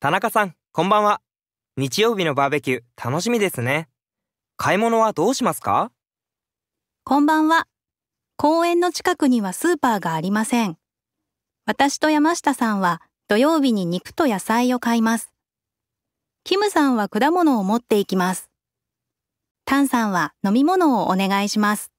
田中さん、こんばんは。日曜日のバーベキュー、楽しみですね。買い物はどうしますかこんばんは。公園の近くにはスーパーがありません。私と山下さんは土曜日に肉と野菜を買います。キムさんは果物を持っていきます。タンさんは飲み物をお願いします。